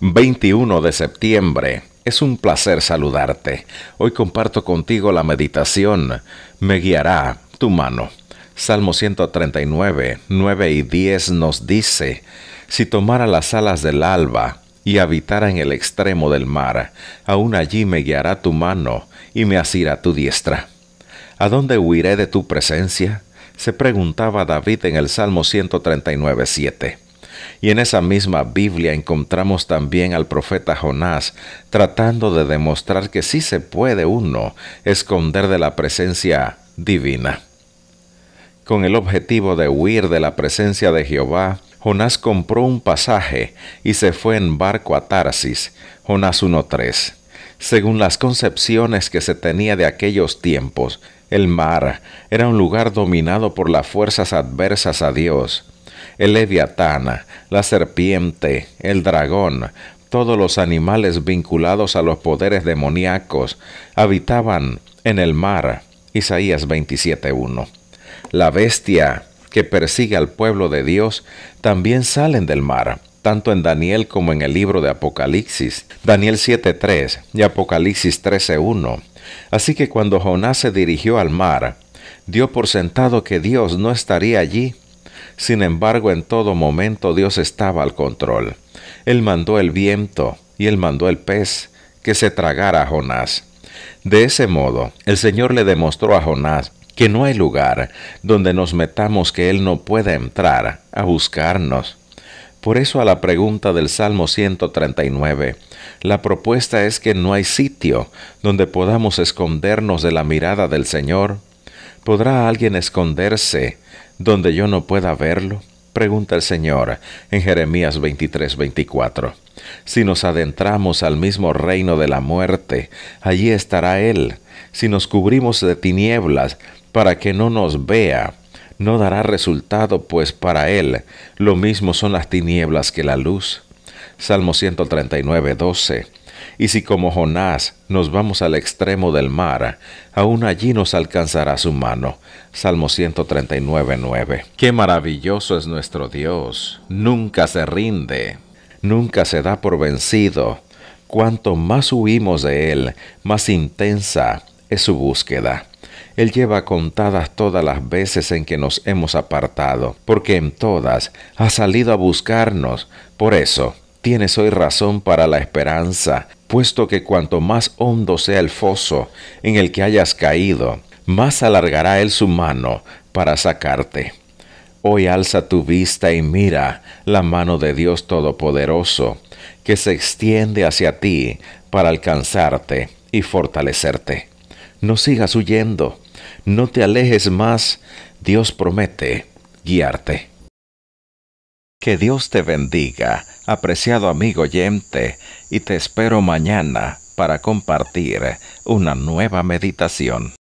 21 de septiembre. Es un placer saludarte. Hoy comparto contigo la meditación. Me guiará tu mano. Salmo 139, 9 y 10 nos dice, Si tomara las alas del alba y habitara en el extremo del mar, aún allí me guiará tu mano y me asirá tu diestra. ¿A dónde huiré de tu presencia? se preguntaba David en el Salmo 139, 7. Y en esa misma Biblia encontramos también al profeta Jonás tratando de demostrar que sí se puede uno esconder de la presencia divina. Con el objetivo de huir de la presencia de Jehová, Jonás compró un pasaje y se fue en barco a Tarsis, Jonás 1.3. Según las concepciones que se tenía de aquellos tiempos, el mar era un lugar dominado por las fuerzas adversas a Dios, el leviatán, la serpiente, el dragón, todos los animales vinculados a los poderes demoníacos habitaban en el mar. Isaías 27.1. La bestia que persigue al pueblo de Dios también salen del mar, tanto en Daniel como en el libro de Apocalipsis, Daniel 7.3 y Apocalipsis 13.1. Así que cuando Jonás se dirigió al mar, dio por sentado que Dios no estaría allí sin embargo, en todo momento Dios estaba al control. Él mandó el viento y él mandó el pez que se tragara a Jonás. De ese modo, el Señor le demostró a Jonás que no hay lugar donde nos metamos que Él no pueda entrar a buscarnos. Por eso a la pregunta del Salmo 139, la propuesta es que no hay sitio donde podamos escondernos de la mirada del Señor ¿Podrá alguien esconderse donde yo no pueda verlo? Pregunta el Señor en Jeremías 23, 24. Si nos adentramos al mismo reino de la muerte, allí estará Él. Si nos cubrimos de tinieblas para que no nos vea, no dará resultado, pues para Él lo mismo son las tinieblas que la luz. Salmo 139, 12. Y si como Jonás nos vamos al extremo del mar, aún allí nos alcanzará su mano. Salmo 139, Qué maravilloso es nuestro Dios. Nunca se rinde, nunca se da por vencido. Cuanto más huimos de Él, más intensa es su búsqueda. Él lleva contadas todas las veces en que nos hemos apartado, porque en todas ha salido a buscarnos. Por eso, Tienes hoy razón para la esperanza, puesto que cuanto más hondo sea el foso en el que hayas caído, más alargará él su mano para sacarte. Hoy alza tu vista y mira la mano de Dios Todopoderoso, que se extiende hacia ti para alcanzarte y fortalecerte. No sigas huyendo, no te alejes más, Dios promete guiarte. Que Dios te bendiga, apreciado amigo yente, y te espero mañana para compartir una nueva meditación.